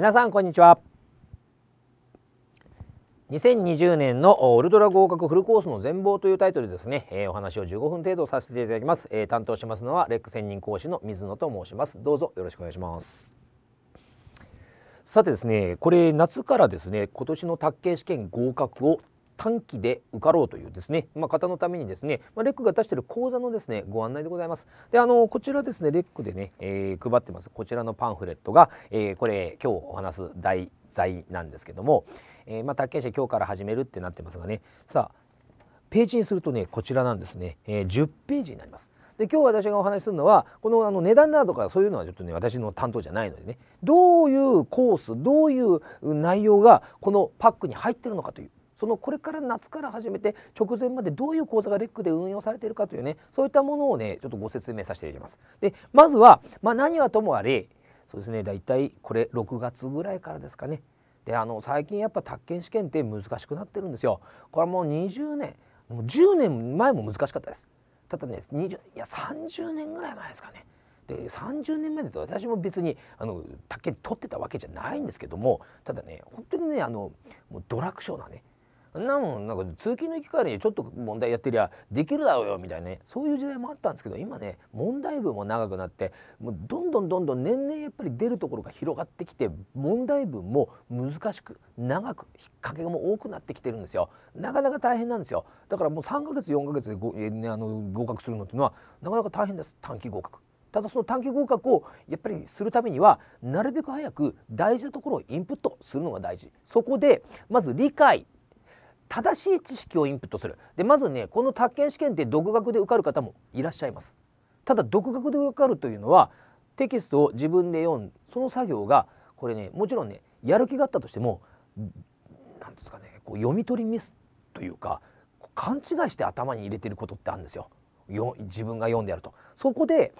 皆さんこんにちは2020年のウルトラ合格フルコースの全貌というタイトルですね、えー、お話を15分程度させていただきます、えー、担当しますのはレック専任講師の水野と申しますどうぞよろしくお願いしますさてですねこれ夏からですね今年の卓球試験合格を短期で受かろうというですね、まあ、方のためにですね、まあ、レックが出している講座のですねご案内でございます。であのこちらですねレックでね、えー、配ってますこちらのパンフレットが、えー、これ今日お話す題材なんですけども、えー、まあ宅建者今日から始めるってなってますがねさあページにするとねこちらなんですね、えー、10ページになります。で今日私がお話しするのはこのあの値段などかそういうのはちょっとね私の担当じゃないのでねどういうコースどういう内容がこのパックに入ってるのかというそのこれから夏から始めて直前までどういう講座がレックで運用されているかというねそういったものをねちょっとご説明させていただきます。でまずは、まあ、何はともあれそうですね大体これ6月ぐらいからですかねであの最近やっぱ宅建試験って難しくなってるんですよ。これもう20年もう10年前も難しかったです。ただね20いや30年ぐらい前ですかね。で30年前だと私も別にあの宅建取ってたわけじゃないんですけどもただね本当にねあのもうドラクショーなねんなもんなんか通勤の行き帰りにちょっと問題やってりゃできるだろうよみたいなねそういう時代もあったんですけど今ね問題文も長くなってもうどんどんどんどん年々やっぱり出るところが広がってきて問題文も難しく長く引っ掛けも多くなってきてるんですよなかなか大変なんですよだからもう3ヶ月4ヶ月でご、ね、あの合格するのっていうのはなかなか大変です短期合格ただその短期合格をやっぱりするためにはなるべく早く大事なところをインプットするのが大事そこでまず理解正しい知識をインプットするでまずねこの宅建試験って独学で受かる方もいらっしゃいますただ独学で受かるというのはテキストを自分で読んその作業がこれねもちろんねやる気があったとしても何ですかねこう読み取りミスというか勘違いして頭に入れてることってあるんですよよ自分が読んでやるとそこで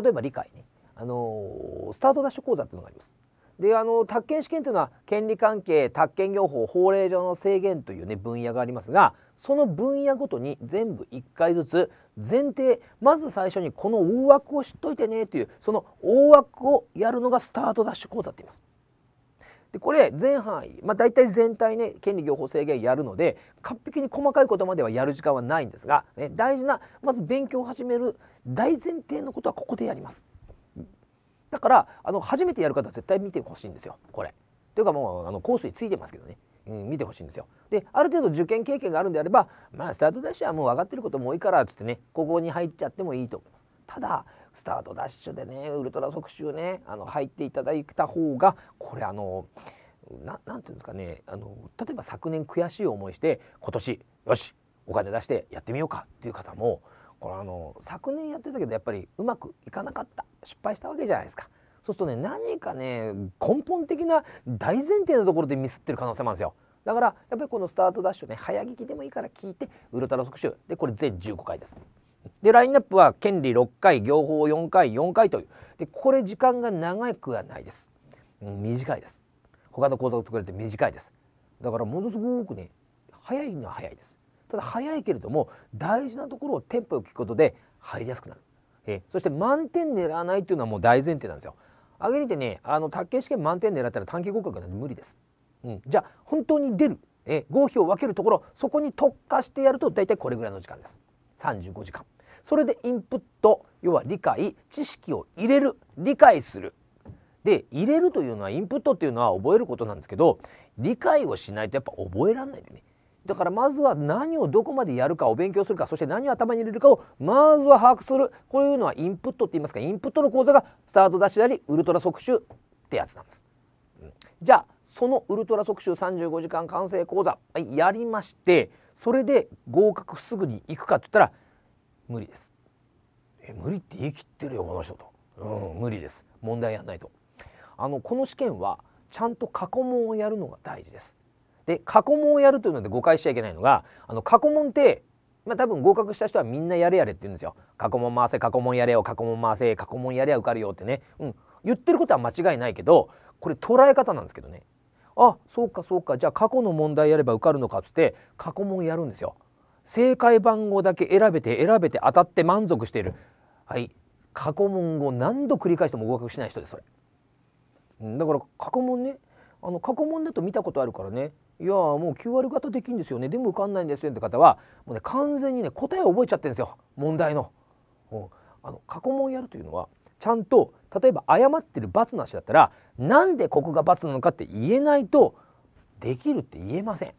例えば理解ねあのー、スタートダッシュ講座っていうのがありますであの宅建試験というのは権利関係宅建業法法令上の制限というね分野がありますがその分野ごとに全部1回ずつ前提まず最初にこの大枠を知っといてねというその大枠をやるのがスタートダッシュ講座って言います。でこれ全範囲、まあ、大体全体ね権利業法制限やるので完璧に細かいことまではやる時間はないんですが、ね、大事なまず勉強を始める大前提のことはここでやります。だからあの初めてやる方は絶対見てほしいんですよこれ。というかもうあのコースについてますけどね、うん、見てほしいんですよ。である程度受験経験があるんであればまあスタートダッシュはもう分かってることも多いからっつってねここに入っちゃってもいいと思います。ただスタートダッシュでねウルトラ速習ねあの入っていただいた方がこれあの何ていうんですかねあの例えば昨年悔しい思いして今年よしお金出してやってみようかっていう方もこれあの昨年やってたけどやっぱりうまくいかなかった失敗したわけじゃないですかそうするとね何かね根本的な大前提のところでミスってる可能性もあるんですよだからやっぱりこのスタートダッシュね早聞きでもいいから聞いてウルトラ特集でこれ全15回ですでラインナップは権利6回業法4回4回というでこれ時間が長くはないです、うん、短いです他の講座と比べて短いですだからものすごくね早いのは早いですただ早いけれども大事なところをテンポよく聞くことで入りやすくなる、えー、そして満点狙わないっていうのはもう大前提なんですよ上げにてねあの卓球試験満点狙ったら短期合格なんて無理です、うん、じゃあ本当に出る、えー、合否を分けるところそこに特化してやると大体これぐらいの時間です35時間それでインプット要は理解知識を入れる理解するで入れるというのはインプットっていうのは覚えることなんですけど理解をしないとやっぱ覚えらんないんでねだからまずは何をどこまでやるかを勉強するかそして何を頭に入れるかをまずは把握するこういうのはインプットって言いますかインプットの講座がスタートダッシュでありウルトラ速習ってやつなんです。うん、じゃあそのウルトラ速習35時間完成講座、はい、やりましてそれで合格すぐに行くかって言ったら無理です。え無理って言い切ってるよこの人と、うん、無理です問題やんないとあのこの試験はちゃんと過去問をやるのが大事ですで過去問をやるというので誤解しちゃいけないのがあの過去問ってまあ、多分合格した人はみんなやれやれって言うんですよ。過去問回せ過去問やれよ過去問回せ過去問やれや受かるよってね、うん、言ってることは間違いないけどこれ捉え方なんですけどねあそうかそうかじゃあ過去の問題やれば受かるのかっつって過去問やるんですよ。正解番号だけ選べて選べて当たって満足しているはい過去問を何度繰り返しても合格しない人ですそれ。だから過去問ねあの過去問だと見たことあるからねいやもう QR 型できんですよねでも受かんないんですよって方はもう、ね、完全にね答えを覚えちゃってるんですよ問題の。うん、あの過去問やるというのはちゃんと例えば誤ってる罰なしだったらなんでここが罰なのかって言えないとできるって言えません。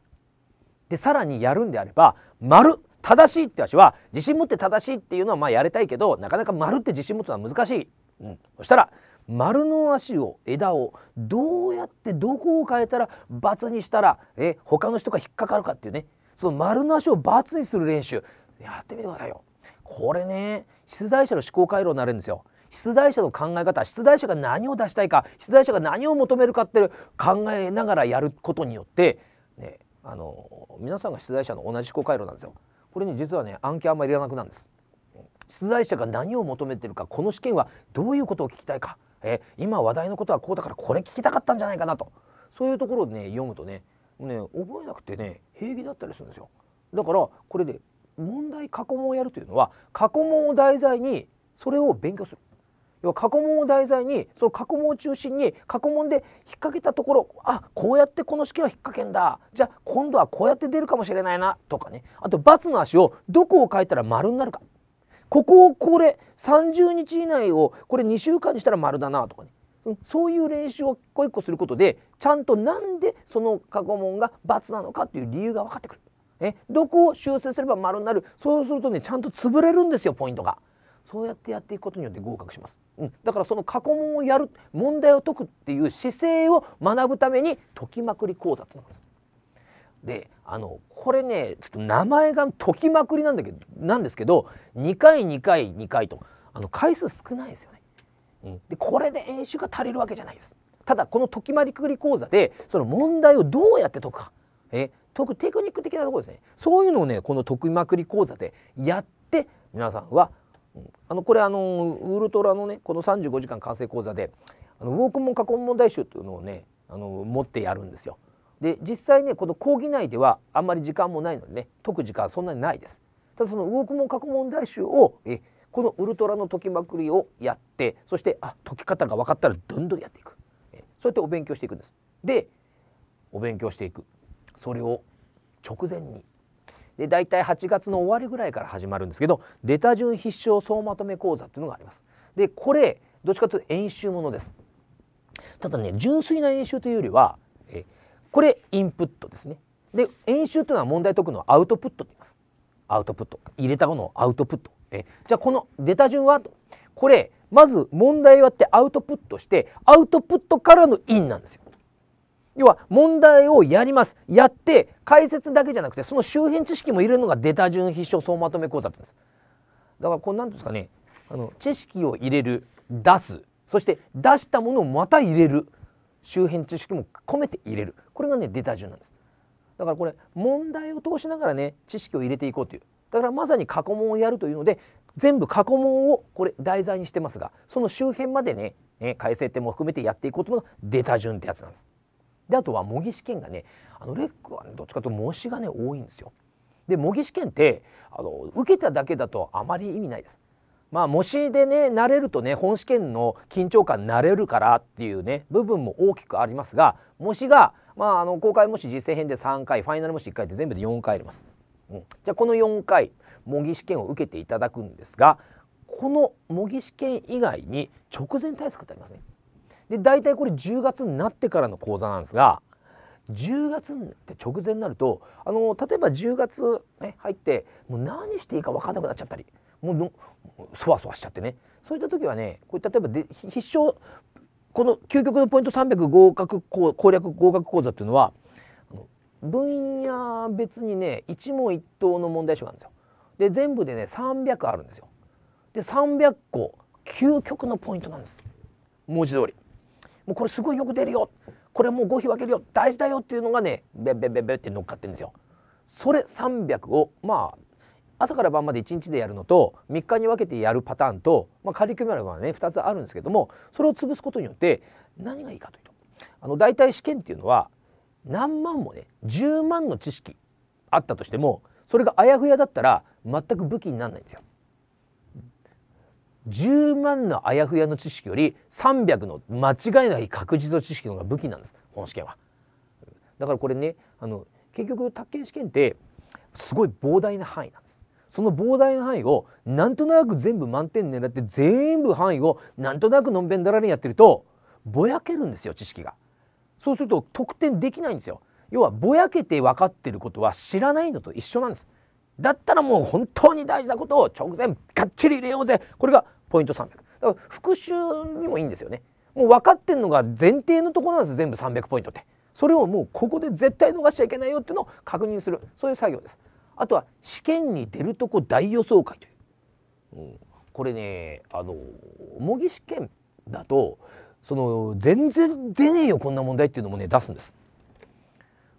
でさらにやるんであれば「丸正しい」って足は自信持って正しいっていうのはまあやりたいけどなかなか「丸って自信持つのは難しい。うん、そしたら丸の足を枝をどうやってどこを変えたら×にしたらえ他の人が引っかかるかっていうねその丸の足を×にする練習やってみてくださいよ。これね出題者の思考回路になるんですよ。出題者の考え方出題者が何を出したいか出題者が何を求めるかっていう考えながらやることによって、ね、あの皆さんが出題者の同じ思考回路なんですよ。これに実はね暗記あんまりいらなくなるんです。出題者が何を求めてるかこの試験はどういうことを聞きたいかえ今話題のことはこうだからこれ聞きたかったんじゃないかなとそういうところでね読むとねね覚えなくてね平気だったりするんですよ。だからこれで問題過去問をやるというのは過去問を題材にそれを勉強する。要は過去問を題材にその過去問を中心に過去問で引っ掛けたところあこうやってこの式は引っ掛けんだじゃあ今度はこうやって出るかもしれないなとかねあと×の足をどこを書いたら丸になるかここをこれ30日以内をこれ2週間にしたら丸だなとかねそういう練習を一個一個することでちゃんとなんでその過去問が×なのかっていう理由が分かってくる。えどこを修正すれば丸になるそうするとねちゃんと潰れるんですよポイントが。そうやってやっていくことによって合格します、うん、だからその過去問をやる問題を解くっていう姿勢を学ぶために解きまくり講座ってります。であのこれねちょっと名前が解きまくりなんだけどなんですけど2回2回2回とあの回数少ないですよね。うん、でこれで演習が足りるわけじゃないです。ただこの解きまりくり講座でその問題をどうやって解くかえ解くテクニック的なところですねそういうのをねこの解きまくり講座でやって皆さんは、うん、あのこれあのウルトラのねこの35時間完成講座であのウォークモン過去問題集というのをねあの持ってやるんですよ。で実際ねこの講義内ではあんまり時間もないのでね解く時間そんなにないです。ただその動くも書く問題集をえこのウルトラの解きまくりをやってそしてあ解き方が分かったらどんどんやっていくえそうやってお勉強していくんです。でお勉強していくそれを直前にで大体8月の終わりぐらいから始まるんですけど出た順必勝総まとめ講座っていうのがあります。でこれどっちかというと演習ものです。ただね純粋な演習というよりはこれインプットですね。で演習というのは問題解くのはアウトプットって言います。アウトプット入れたものをアウトプット。えじゃあこの出た順はこれまず問題はってアウトプットしてアウトプットからのインなんですよ。要は問題をやりますやって解説だけじゃなくてその周辺知識も入れるのが出た順必勝総まとめ講座なんです。だからこれ何ですかねあの知識を入れる出すそして出したものをまた入れる周辺知識も込めて入れるこれがね出た順なんですだからこれ問題を通しながらね知識を入れていこうというだからまさに過去問をやるというので全部過去問をこれ題材にしてますがその周辺までねね改正点も含めてやっていくことが出た順ってやつなんです。であとは模擬試験がねあのレックは、ね、どっちかというと模試がね多いんですよ。で模擬試験ってあの受けただけだとあまり意味ないです。まあ模試でね慣れるとね本試験の緊張感慣れるからっていうね部分も大きくありますが模試がまあ、あの公開模試実践編で3回ファイナル模試1回で全部で4回あります、うん、じゃあこの4回模擬試験を受けていただくんですがこの模擬試験以外に直前対策ってありますねで大体これ10月になってからの講座なんですが10月って直前になるとあの例えば10月、ね、入ってもう何していいか分かんなくなっちゃったりもうそわそわしちゃってねそういった時はねこう例えばで必勝この究極のポイント300合格攻略合格講座っていうのは分野別にね一問一答の問題集があるんですよ。で全部でね300あるんですよ。で300個究極のポイントなんです。文字通り。もうこれすごいよく出るよこれもう語彙分けるよ大事だよっていうのがねベッベッベッベッって乗っかってるんですよ。それ300をまあ朝から晩まで1日でやるのと3日に分けてやるパターンと、まあ、カリキュラムはね2つあるんですけどもそれを潰すことによって何がいいかというとあの大体試験っていうのは何万もね10万の知識あったとしてもそれがあやふやだったら全く武器にならないんですよ。10万のあやふやの知識より300の間違いない確実の知識の方が武器なんです本試験は。だからこれねあの結局宅建試験ってすごい膨大な範囲なんです。その膨大な範囲をなんとなく全部満点狙って全部範囲をなんとなくのんべんだらにやってるとぼやけるんですよ知識が。そうすると得点できないんですよ。要はぼやけて分かってることは知らないのと一緒なんです。だったらもう本当に大事なことを直前がっちり入れようぜこれがポイント300。だから復習にもいいんですよね。もう分かってんのが前提のところなんです全部300ポイントって。それをもうここで絶対逃しちゃいけないよっていうのを確認するそういう作業です。あとは試験に出るとこ大予想会という、うん、これねあの模擬試験だとその全然出ねえよこんな問題っていうのもね出すんです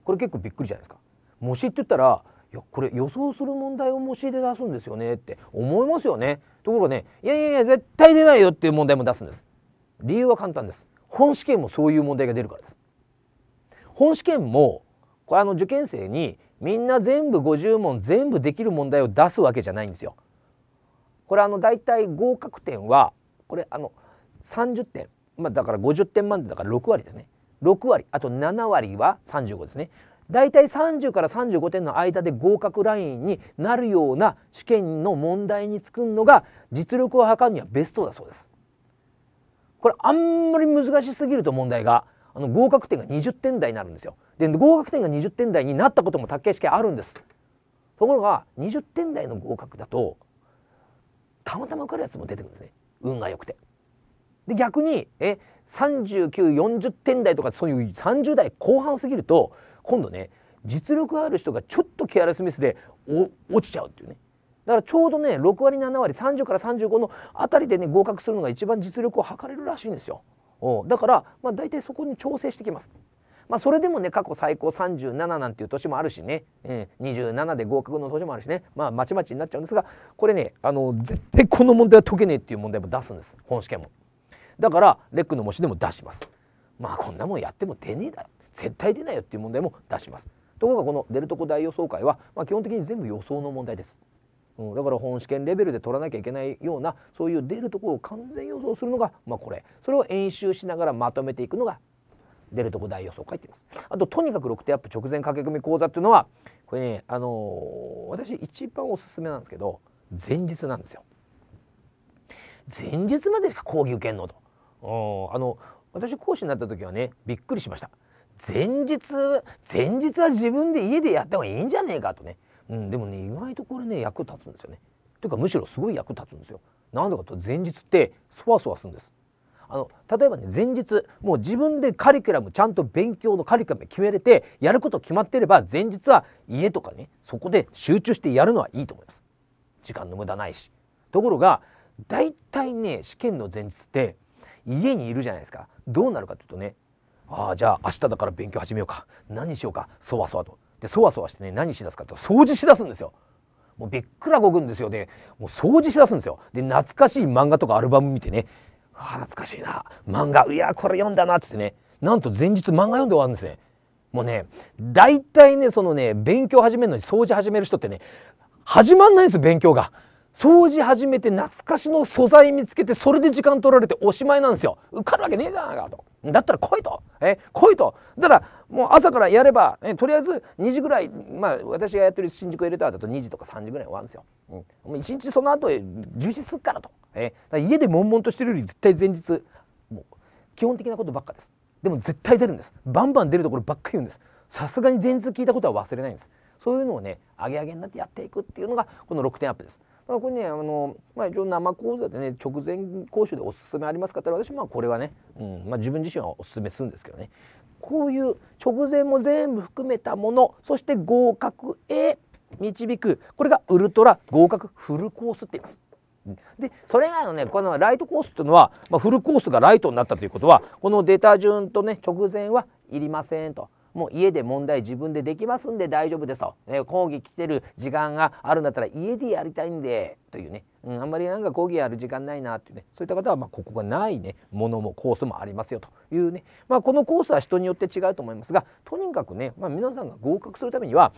これ結構びっくりじゃないですか模試って言ったらいやこれ予想する問題を模試で出すんですよねって思いますよねところがねいやいやいや絶対出ないよっていう問題も出すんです理由は簡単です本試験もそういう問題が出るからです本試験もこれあの受験生にみんな全部50問全部できる問題を出すわけじゃないんですよ。これあの大体合格点はこれあの30点、まあ、だから50点満点だから6割ですね6割あと7割は35ですね大体30から35点の間で合格ラインになるような試験の問題に作んのが実力を測るにはベストだそうです。これあんまり難しすぎると問題があの合格点が20点台になるんですよ。で合格点が20点台になったことも卓球試験あるんです。ところが20点台の合格だとたまたま受かるやつも出てくるんですね運が良くて。で逆にえ3940点台とかそういう30代後半過ぎると今度ね実力ある人がちょっとケアレスミスで落ちちゃうっていうねだからちょうどね6割7割30から35のあたりでね合格するのが一番実力を測れるらしいんですよ。だから、まあ、大体そこに調整してきます。まあ、それでもね過去最高37なんていう年もあるしね、えー、27で合格の年もあるしねまあまちまちになっちゃうんですがこれねあの絶対この問題は解けねえっていう問題も出すんです本試験も。だからレックの模試でも出します。まあこんなもんやっても出ねえだよ絶対出ないよっていう問題も出します。ところがこのデルトコ大予想会は、まあ、基本的に全部予想の問題です。うん、だから本試験レベルで取らなきゃいけないようなそういう出るところを完全予想するのが、まあ、これそれを演習しながらまとめていくのが出るとこ大予想書いてます。あととにかく6手アップ直前駆け込み講座っていうのはこれね、あのー、私一番おすすめなんですけど前日なんですよ。前日までしか講義受けんのと。あの私講師になった時はねびっくりしました。前日前日は自分で家でやった方がいいんじゃねえかとねうん、でもね意外とこれね役立つんですよね。というかむしろすごい役立つんですよ。なんでかと前日ってそわそわするんです。あの例えばね前日もう自分でカリキュラムちゃんと勉強のカリキュラム決めれてやること決まってれば前日は家とかねそこで集中してやるのはいいと思います時間の無駄ないしところが大体ね試験の前日って家にいるじゃないですかどうなるかというとねああじゃあ明日だから勉強始めようか何しようかそわそわとでそわそわしてね何しだすかって掃除しだすんですよ。もうびっくらこくんですよでもう掃除しだすんですよ。で懐かしい漫画とかアルバム見てね「あ懐かしいな漫画いやこれ読んだな」っつってねなんと前日漫画読んで終わるんですね。もうね大体ねそのね勉強始めるのに掃除始める人ってね始まんないんですよ勉強が。掃除始めて懐かしの素材見つけてそれで時間取られておしまいなんですよ受かるわけねえじゃなかとだったら来いとえ来いとだからもう朝からやればえとりあえず2時ぐらいまあ私がやってる新宿エレターだと2時とか3時ぐらい終わるんですよ、うん、もう1日その後充実するからとえだ家で悶々としてるより絶対前日もう基本的なことばっかですでも絶対出るんですバンバン出るところばっかり言うんですさすがに前日聞いたことは忘れないんですそういうのをね上げ上げになってやっていくっていうのがこの6点アップですまあ、これねあの、まあ、一応生講座でね直前講習でおすすめありますかって私まあこれはね、うんまあ、自分自身はおすすめするんですけどねこういう直前も全部含めたものそして合格へ導くこれがウルトラ合格フルコースって言います。でそれ以外のねこのライトコースっていうのは、まあ、フルコースがライトになったということはこの出た順とね直前はいりませんともう家で問題自分でできますんで大丈夫ですと、えー、講義来てる時間があるんだったら家でやりたいんでというね、うん、あんまりなんか講義やる時間ないなっていうねそういった方はまここがないねものもコースもありますよというね、まあ、このコースは人によって違うと思いますがとにかくね、まあ、皆さんが合格するためには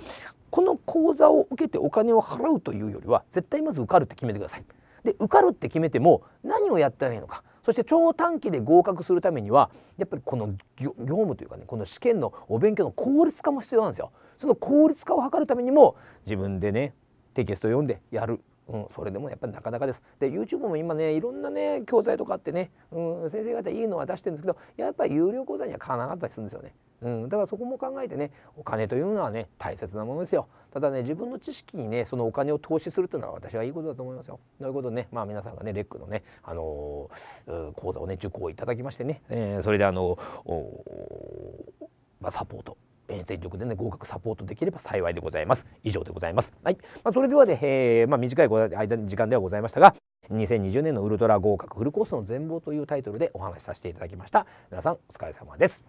この講座を受けてお金を払うというよりは絶対まず受かるって決めてください。で受かるって決めても何をやったらいいのかそして超短期で合格するためにはやっぱりこの業務というかねこの試験のお勉強の効率化も必要なんですよ。その効率化を図るためにも自分でねテキスト読んでやるうん、それでもやっぱりなかなかです。で YouTube も今ねいろんなね教材とかあってね、うん、先生方いいのは出してるんですけどやっぱり有料講座にはかなわなかったりするんですよね。うん、だからそこも考えてねお金というのはね大切なものですよただね自分の知識にねそのお金を投資するというのは私はいいことだと思いますよということでねまあ皆さんがねレックのね、あのー、講座をね受講いただきましてね、えー、それであのー、まあ、サポートえー、全力でね合格サポートできれば幸いでございます以上でございますはい、まあ、それではね、えー、まあ、短い間時間ではございましたが2020年のウルトラ合格フルコースの全貌というタイトルでお話しさせていただきました皆さんお疲れ様です